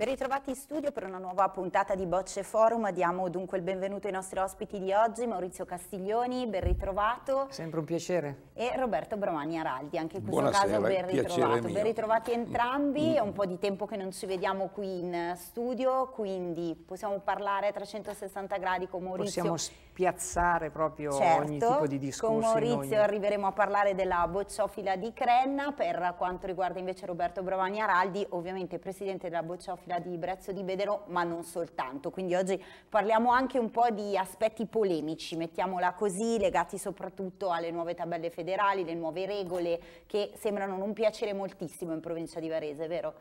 Ben ritrovati in studio per una nuova puntata di Bocce Forum. Diamo dunque il benvenuto ai nostri ospiti di oggi, Maurizio Castiglioni, ben ritrovato. Sempre un piacere. E Roberto Bromani Araldi, anche in questo Buonasera, caso ben ritrovato. Ben ritrovati entrambi, mm. è un po' di tempo che non ci vediamo qui in studio, quindi possiamo parlare a 360 gradi con Maurizio. Possiamo piazzare proprio certo, ogni tipo di discorso. Con Maurizio ogni... arriveremo a parlare della bocciofila di Crenna, per quanto riguarda invece Roberto Bravani Araldi, ovviamente presidente della bocciofila di Brezzo di Bedero, ma non soltanto. Quindi oggi parliamo anche un po' di aspetti polemici, mettiamola così, legati soprattutto alle nuove tabelle federali, le nuove regole che sembrano non piacere moltissimo in provincia di Varese, vero?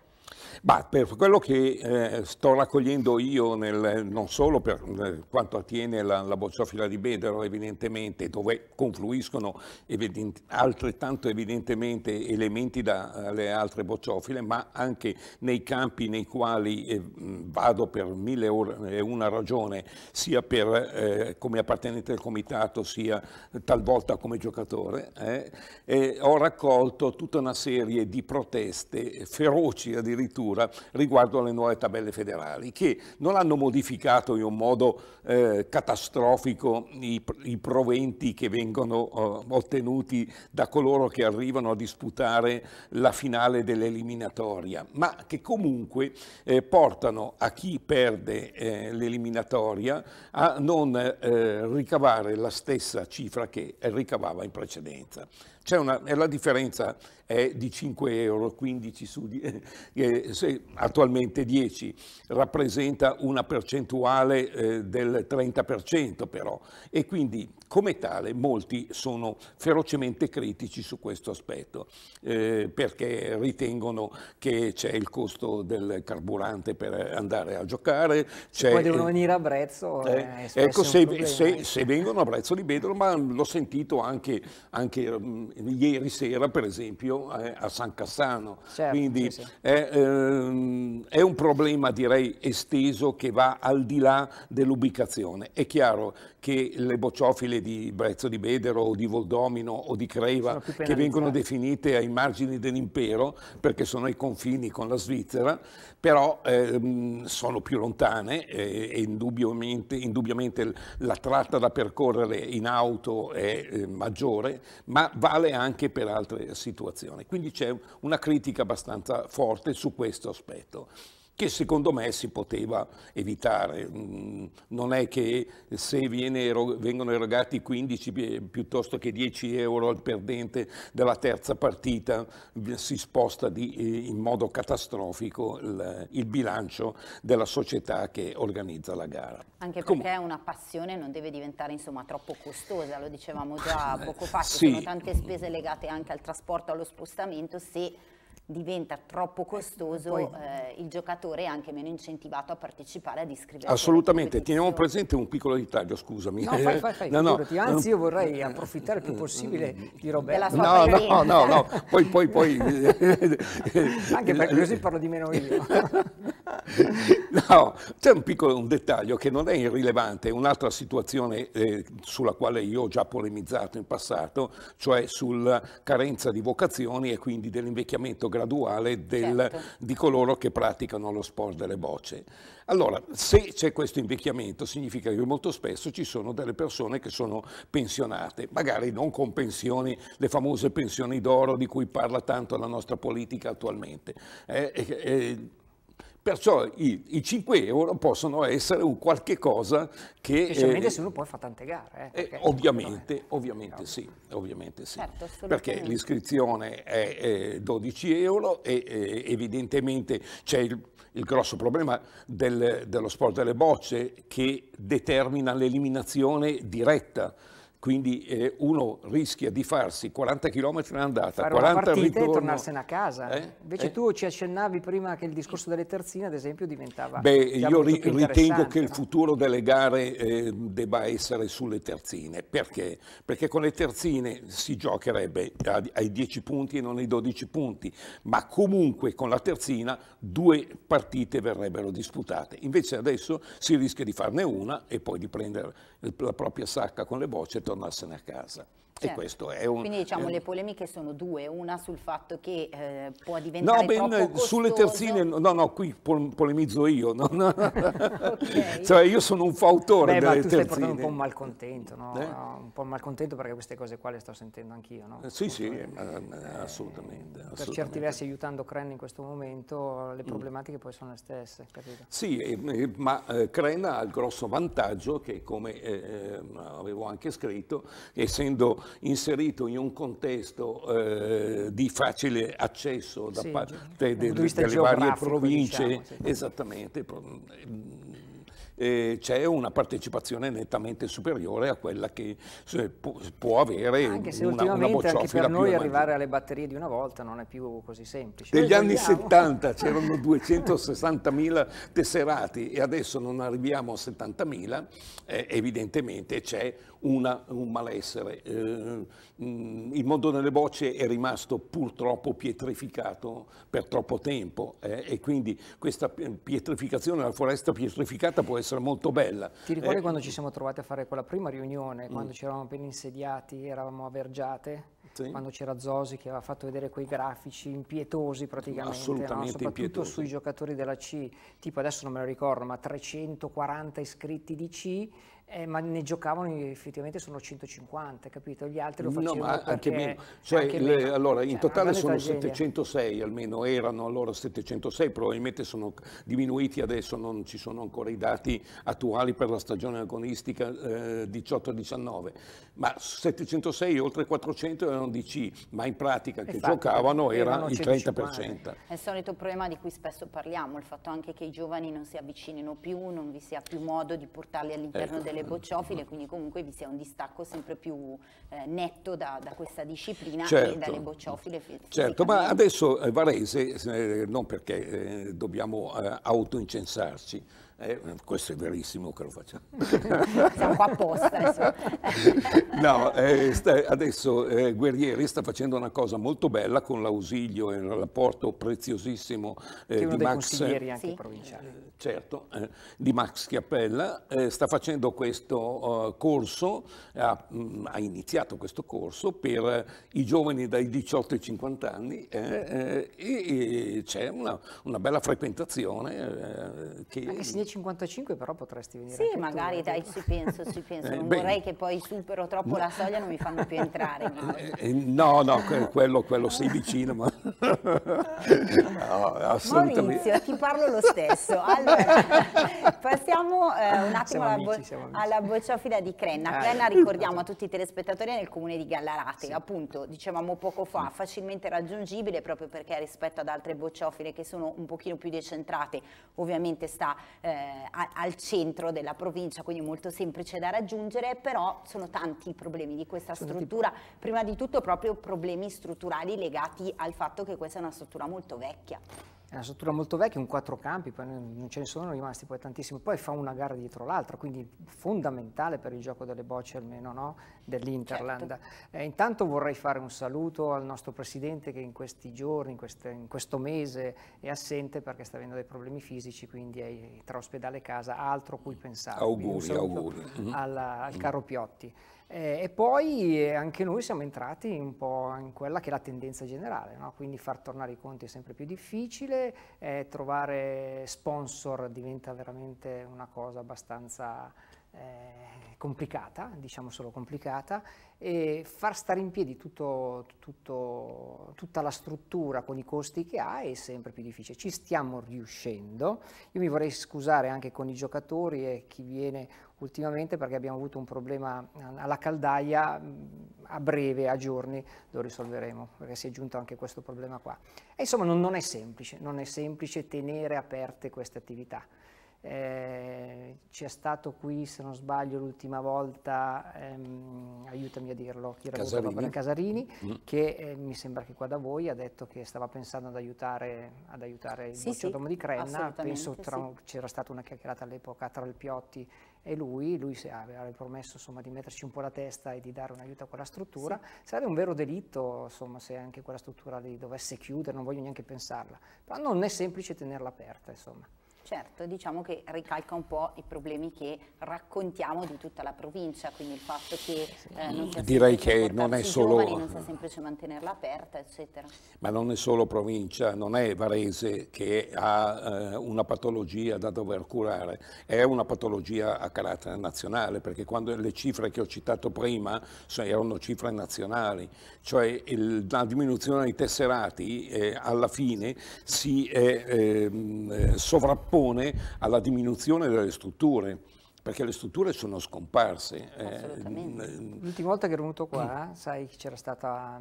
Bah, per quello che eh, sto raccogliendo io, nel, non solo per eh, quanto attiene la, la bocciofila di Bedero, evidentemente, dove confluiscono evident altrettanto evidentemente elementi dalle altre bocciofile, ma anche nei campi nei quali eh, vado per mille eh, e una ragione, sia per, eh, come appartenente al comitato, sia talvolta come giocatore, eh, ho raccolto tutta una serie di proteste feroci addirittura addirittura riguardo alle nuove tabelle federali, che non hanno modificato in un modo eh, catastrofico i, i, proventi che vengono eh, ottenuti da coloro che arrivano a disputare la finale dell'eliminatoria, ma che comunque eh, portano a chi perde eh, l'eliminatoria a non eh, ricavare la stessa cifra che ricavava in precedenza. C'è la differenza è di 5 euro, 15 su di, eh, attualmente 10, rappresenta una percentuale eh, del 30% però e quindi come tale molti sono ferocemente critici su questo aspetto eh, perché ritengono che c'è il costo del carburante per andare a giocare. Poi devono eh, venire a Brezzo. Eh, eh, ecco, se, se, se, vengono a Brezzo di Bedro, ma l'ho sentito anche, anche mh, mm, ieri sera per esempio eh, a San Cassano. Certo, Quindi sì, sì. È, ehm, è, un problema direi esteso che va al di là dell'ubicazione. È chiaro che le bocciofile di Brezzo di Bedero o di Voldomino o di Creva che vengono certo. definite ai margini dell'impero perché sono ai confini con la Svizzera, però ehm, sono più lontane eh, e indubbiamente, indubbiamente, la tratta da percorrere in auto è eh, maggiore, ma vale anche per altre situazioni situazione. Quindi c'è una critica abbastanza forte su questo aspetto che secondo me si poteva evitare. Mm, non è che se viene, vengono erogati 15 piuttosto che 10 euro al perdente della terza partita si sposta di, eh, in modo catastrofico il, il, bilancio della società che organizza la gara. Anche perché Com- una passione non deve diventare insomma, troppo costosa, lo dicevamo già poco fa, ci sì. sono tante spese legate anche al trasporto, allo spostamento, se diventa troppo costoso, Poi, eh, il giocatore è anche meno incentivato a partecipare, ad iscriversi. Assolutamente, teniamo presente un piccolo dettaglio, scusami. No, fai, fai, fai, no, no, anzi io vorrei approfittare il più possibile di Roberto. No, no, no, no, poi, poi, poi. anche perché così parlo di meno io. no, c'è un piccolo un dettaglio che non è irrilevante, è un'altra situazione eh, sulla quale io ho già polemizzato in passato, cioè sulla carenza di vocazioni e quindi dell'invecchiamento graduale del, certo. di coloro che praticano lo sport delle bocce. Allora, se c'è questo invecchiamento significa che molto spesso ci sono delle persone che sono pensionate, magari non con pensioni, le famose pensioni d'oro di cui parla tanto la nostra politica attualmente. Eh, eh, Perciò i, i 5 euro possono essere un qualche cosa che... Specialmente eh, se uno poi fa tante gare. Eh, eh, ovviamente, ovviamente, sì, ovviamente sì. Certo, perché l'iscrizione è, è, 12 euro e, e evidentemente c'è il, il, grosso problema del, dello sport delle bocce che determina l'eliminazione diretta quindi eh, uno rischia di farsi 40 km in andata, Fare 40 in ritorno. tornarsene a casa. Eh? Invece eh? tu ci accennavi prima che il discorso delle terzine, ad esempio, diventava Beh, io ri ritengo che no? il futuro delle gare eh, debba essere sulle terzine. Perché? Perché con le terzine si giocherebbe ai 10 punti e non ai 12 punti, ma comunque con la terzina due partite verrebbero disputate. Invece adesso si rischia di farne una e poi di prendere la propria sacca con le bocce tornou-se na casa. Certo. E questo è un, Quindi diciamo ehm... le polemiche sono due, una sul fatto che eh, può diventare no, ben, troppo sulle terzine, no no, qui pol polemizzo io, no, okay. cioè io sono un fautore Beh, delle ma tu terzine. stai portando un po' un malcontento, no? eh? un po' malcontento perché queste cose qua le sto sentendo anch'io, no? Eh, sì sì, assolutamente, eh, eh, assolutamente, Per certi versi aiutando Crenna in questo momento le mm. problematiche mm. poi sono le stesse, capito? Sì, ma Crenna eh, ha il grosso vantaggio che come ehm, avevo anche scritto, essendo inserito in un contesto eh, di facile accesso da sì, parte del, delle varie diciamo, province, diciamo, sì. esattamente, mm, eh, c'è una partecipazione nettamente superiore a quella che può avere anche se una, una anche per noi arrivare alle batterie di una volta non è più così semplice. Negli anni 70 c'erano 260.000 tesserati e adesso non arriviamo a 70.000, eh, evidentemente c'è una, un malessere. Eh, mm, il mondo delle bocce è rimasto purtroppo pietrificato per troppo tempo eh, e quindi questa pietrificazione, la foresta pietrificata può essere molto bella. Ti ricordi eh, quando ci siamo trovati a fare quella prima riunione, mh. Mm. quando ci eravamo appena insediati, eravamo a Vergiate? Sì. quando c'era Zosi che aveva fatto vedere quei grafici impietosi praticamente, no? soprattutto impietosi. sui giocatori della C, tipo adesso non me lo ricordo, ma 340 iscritti di C eh, ma ne giocavano effettivamente sono 150, capito? Gli altri lo facevano no, ma anche meno. Cioè, anche le, meno. Allora, in cioè, totale sono tragedia. 706, almeno erano allora 706, probabilmente sono diminuiti adesso, non ci sono ancora i dati attuali per la stagione agonistica eh, 18-19, ma 706 oltre 400 erano DC, ma in pratica che Infatti, giocavano era il 30%. È il solito problema di cui spesso parliamo, il fatto anche che i giovani non si avvicinino più, non vi sia più modo di portarli all'interno ecco. delle scuole certo. bocciofile, quindi comunque vi sia un distacco sempre più eh, netto da, da, questa disciplina certo. e dalle certo. bocciofile. Certo, ma adesso eh, Varese, eh, non perché eh, dobbiamo eh, autoincensarci, eh, questo è verissimo che lo facciamo. Siamo qua apposta. no, eh, sta, adesso eh, Guerrieri sta facendo una cosa molto bella con l'ausilio e l'apporto preziosissimo eh, di Max. Anche sì. provinciale. Eh, certo, eh, di Max Chiappella. sta facendo questo uh, corso, ha, mh, mm, ha, iniziato questo corso per i giovani dai 18 ai 50 anni e, c'è una, una, bella frequentazione che 2,55 però potresti venire Sì, magari tu, eh, dai, ci penso, ci penso. Eh, non beh, vorrei che poi supero troppo no. la soglia e non mi fanno più entrare. Eh, no, no, quello, quello sei vicino, ma... no, assolutamente. Maurizio, ti parlo lo stesso. Allora, passiamo eh, un attimo alla, bo alla, bocciofila di Crenna. Ah, Crenna, ricordiamo a tutti i telespettatori, è nel comune di Gallarate. Sì. Appunto, dicevamo poco fa, mm. facilmente raggiungibile proprio perché rispetto ad altre bocciofile che sono un pochino più decentrate, ovviamente sta eh, eh, a, al centro della provincia, quindi molto semplice da raggiungere, però sono tanti i problemi di questa sono struttura, tipo... prima di tutto proprio problemi strutturali legati al fatto che questa è una struttura molto vecchia è una struttura molto vecchia, un quattro campi, poi non ce ne sono rimasti poi tantissimi, poi fa una gara dietro l'altra, quindi fondamentale per il gioco delle bocce almeno no? dell'Interland. Certo. Eh, intanto vorrei fare un saluto al nostro presidente che in questi giorni, in, queste, in, questo mese è assente perché sta avendo dei problemi fisici, quindi è tra ospedale e casa, altro cui pensare. Auguri, auguri. Mm-hmm. Alla, al caro Piotti. Eh, e poi eh, anche noi siamo entrati un po' in quella che è la tendenza generale, no? quindi far tornare i conti è sempre più difficile, eh, trovare sponsor diventa veramente una cosa abbastanza eh, complicata, diciamo solo complicata, e far stare in piedi tutto, tutto, tutta la struttura con i costi che ha è sempre più difficile. Ci stiamo riuscendo. Io mi vorrei scusare anche con i giocatori e chi viene ultimamente perché abbiamo avuto un problema alla caldaia mm, a breve, a giorni, lo risolveremo perché si è giunto anche questo problema qua. E insomma non, non è semplice, non è semplice tenere aperte queste attività. Eh, c'è stato qui, se non sbaglio, l'ultima volta, ehm, aiutami a dirlo, chi era Casarini, Casarini mm. che eh, mi sembra che qua da voi ha detto che stava pensando ad aiutare, ad aiutare il sì, bocciatomo sì, di Crenna, penso tra, sì. c'era stata una chiacchierata all'epoca tra il Piotti e lui, lui aveva promesso insomma, di metterci un po' la testa e di dare un aiuto a quella struttura, sì. sarebbe un vero delitto insomma, se anche quella struttura lì dovesse chiudere, non voglio neanche pensarla, però non è semplice tenerla aperta. Insomma. Certo, diciamo che ricalca un po' i problemi che raccontiamo di tutta la provincia, quindi il fatto che eh, non Direi che non è solo giovani, non sia semplice mantenerla aperta, eccetera. Ma non è solo provincia, non è Varese che ha eh, una patologia da dover curare, è una patologia a carattere nazionale, perché quando le cifre che ho citato prima cioè, erano cifre nazionali, cioè il, la diminuzione dei tesserati eh, alla fine si ehm, eh, sovrappone preoppone alla diminuzione delle strutture perché le strutture sono scomparse. Eh, L'ultima volta che ero venuto qua, mm. sai che c'era stata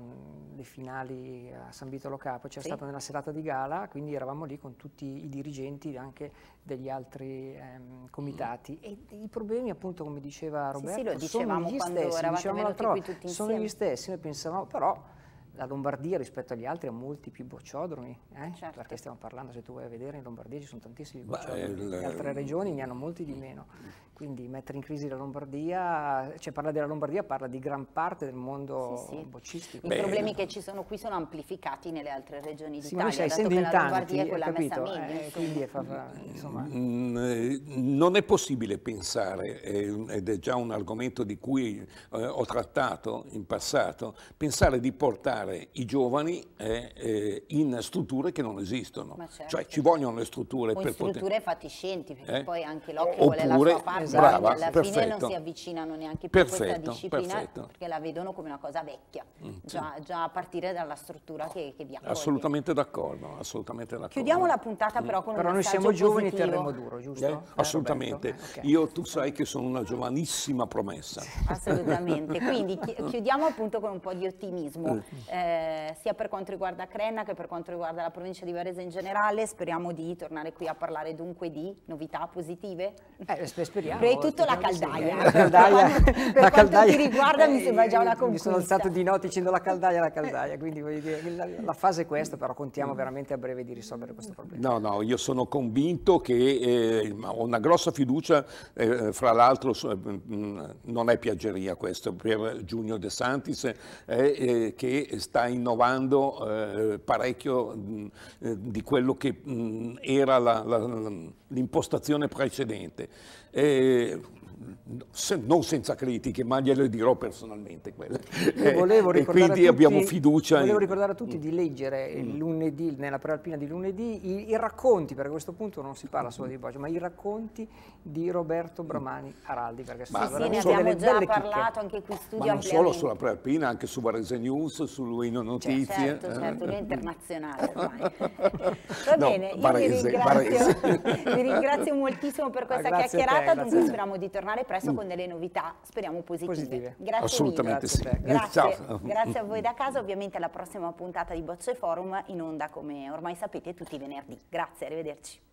le finali a San Vito Lo Capo, c'era sì. stata nella serata di gala, quindi eravamo lì con tutti i dirigenti anche degli altri ehm, comitati mm. e i problemi appunto come diceva Roberto sì, sì, lo sono gli quando stessi, dicevamo l'altro, sono gli stessi, noi pensavamo però la Lombardia rispetto agli altri ha molti più bocciodromi, eh? eh certo. perché stiamo parlando, se tu vai a vedere in Lombardia ci sono tantissimi bocciodromi, le altre regioni ne hanno molti di meno, quindi mettere in crisi la Lombardia, cioè parla della Lombardia, parla di gran parte del mondo sì, sì. boccistico. I Beh, problemi che ci sono qui sono amplificati nelle altre regioni sì, d'Italia, sì, essendo in tanti, è capito, eh, quindi è fa, mm, eh, Non è possibile pensare, ed è già un argomento di cui eh, ho trattato in passato, pensare di portare formare i giovani eh, eh, in strutture che non esistono. Certo. Cioè ci vogliono le strutture o per strutture poter... strutture fatiscenti, perché eh? poi anche l'occhio vuole la sua parte, brava, alla perfetto. fine non si avvicinano neanche più perfetto, a questa disciplina perfetto. perché la vedono come una cosa vecchia, mm, già, sì. già, a partire dalla struttura che, che vi accoglie. Assolutamente d'accordo, assolutamente d'accordo. Chiudiamo la puntata però con mm. un Però noi siamo giovani e terremo duro, giusto? Eh, eh, assolutamente. Okay. Io tu sai che sono una giovanissima promessa. Assolutamente. Quindi chiudiamo appunto con un po' di ottimismo. Mm. Eh, eh sia per quanto riguarda Crenna che per quanto riguarda la provincia di Varese in generale. Speriamo di tornare qui a parlare dunque di novità positive. Eh, speriamo. Prima di tutto la caldaia. Sì, eh, la caldaia. per quanto, la caldaia, ti riguarda mi sembra già una conquista. Mi sono alzato di notte dicendo la caldaia, la caldaia, quindi voglio dire, la, la fase è questa, però contiamo veramente a breve di risolvere questo problema. No, no, io sono convinto che ho una grossa fiducia, fra l'altro non è piaggeria questo, per Giugno De Santis, che sta innovando eh, parecchio mh, mm, eh, di quello che mh, mm, era l'impostazione precedente. Eh, se, non senza critiche, ma gliele dirò personalmente quelle. Eh, e quindi tutti, abbiamo fiducia. Volevo in... ricordare a tutti di leggere mm. lunedì, nella prealpina di lunedì, i, i, racconti, perché a questo punto non si parla solo di Boggio, mm. ma i racconti di Roberto Bramani mm. Araldi. Perché ma sì, sì, ne solo, abbiamo già parlato chicche. anche qui in studio. Ma non solo sulla prealpina, anche su Varese News, su Luino cioè, Notizie. Cioè, certo, eh. certo, lui è internazionale ormai. Va no, bene, io Varese, vi, ringrazio, vi ringrazio moltissimo per ah, questa chiacchierata, dunque speriamo di tornare tornare presto mm. con delle novità, speriamo positive. positive. Grazie Assolutamente mille. Sì. Grazie, Ciao. grazie a voi da casa, ovviamente alla prossima puntata di Bocce Forum in onda come ormai sapete tutti i venerdì. Grazie, arrivederci.